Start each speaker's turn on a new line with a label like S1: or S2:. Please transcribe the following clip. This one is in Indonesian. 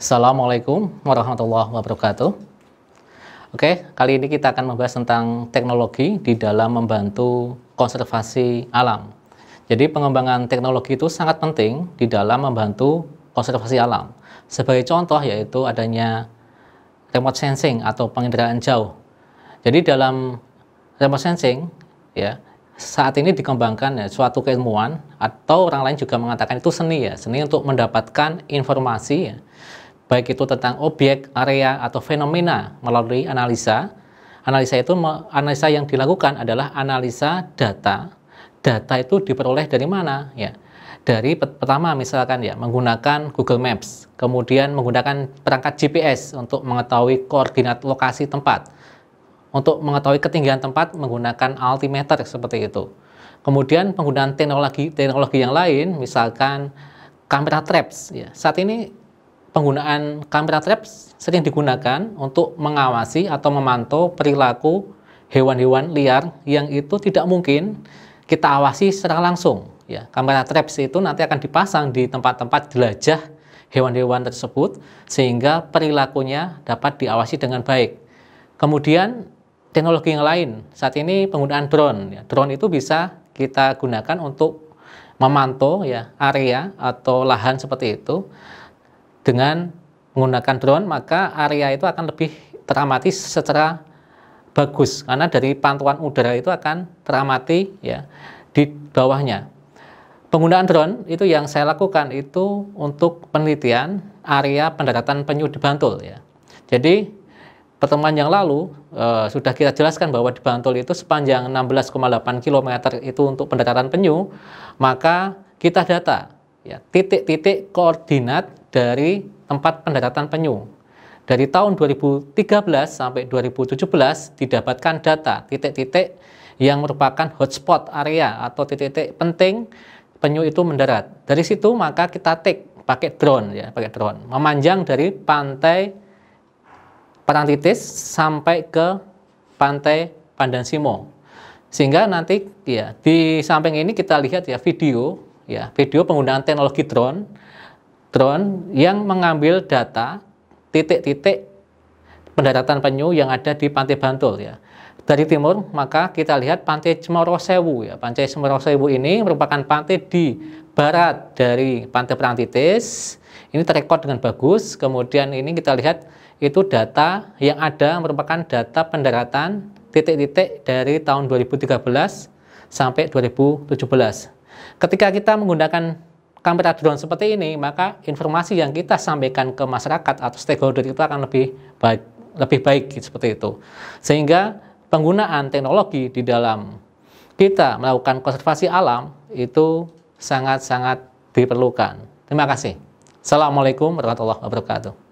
S1: Assalamualaikum warahmatullahi wabarakatuh. Oke, kali ini kita akan membahas tentang teknologi di dalam membantu konservasi alam. Jadi pengembangan teknologi itu sangat penting di dalam membantu konservasi alam. Sebagai contoh yaitu adanya remote sensing atau penginderaan jauh. Jadi dalam remote sensing ya saat ini dikembangkan ya, suatu keilmuan atau orang lain juga mengatakan itu seni ya, seni untuk mendapatkan informasi ya, baik itu tentang objek, area, atau fenomena melalui analisa. Analisa itu analisa yang dilakukan adalah analisa data. Data itu diperoleh dari mana? Ya, dari pertama misalkan ya menggunakan Google Maps, kemudian menggunakan perangkat GPS untuk mengetahui koordinat lokasi tempat. Untuk mengetahui ketinggian tempat menggunakan altimeter seperti itu. Kemudian penggunaan teknologi teknologi yang lain misalkan kamera traps ya. Saat ini penggunaan kamera trap sering digunakan untuk mengawasi atau memantau perilaku hewan-hewan liar yang itu tidak mungkin kita awasi secara langsung. Ya, kamera traps itu nanti akan dipasang di tempat-tempat jelajah hewan-hewan tersebut sehingga perilakunya dapat diawasi dengan baik. Kemudian teknologi yang lain, saat ini penggunaan drone. Ya, drone itu bisa kita gunakan untuk memantau ya area atau lahan seperti itu dengan menggunakan drone maka area itu akan lebih teramati secara bagus karena dari pantauan udara itu akan teramati ya di bawahnya penggunaan drone itu yang saya lakukan itu untuk penelitian area pendaratan penyu di Bantul ya jadi pertemuan yang lalu e, sudah kita jelaskan bahwa di Bantul itu sepanjang 16,8 km itu untuk pendaratan penyu maka kita data ya titik-titik koordinat dari tempat pendaratan penyu. Dari tahun 2013 sampai 2017 didapatkan data titik-titik yang merupakan hotspot area atau titik-titik penting penyu itu mendarat. Dari situ maka kita take pakai drone ya, pakai drone. Memanjang dari pantai Parantitis sampai ke pantai Pandansimo, Sehingga nanti ya di samping ini kita lihat ya video ya video penggunaan teknologi drone drone yang mengambil data titik-titik pendaratan penyu yang ada di Pantai Bantul ya. Dari timur, maka kita lihat Pantai Cemoro Sewu ya. Pantai Cemoro Sewu ini merupakan pantai di barat dari Pantai Perantitis. Ini terekod dengan bagus. Kemudian ini kita lihat itu data yang ada merupakan data pendaratan titik-titik dari tahun 2013 sampai 2017. Ketika kita menggunakan kamera drone seperti ini, maka informasi yang kita sampaikan ke masyarakat atau stakeholder itu akan lebih baik, lebih baik gitu, seperti itu. Sehingga penggunaan teknologi di dalam kita melakukan konservasi alam itu sangat-sangat diperlukan. Terima kasih. Assalamualaikum warahmatullahi wabarakatuh.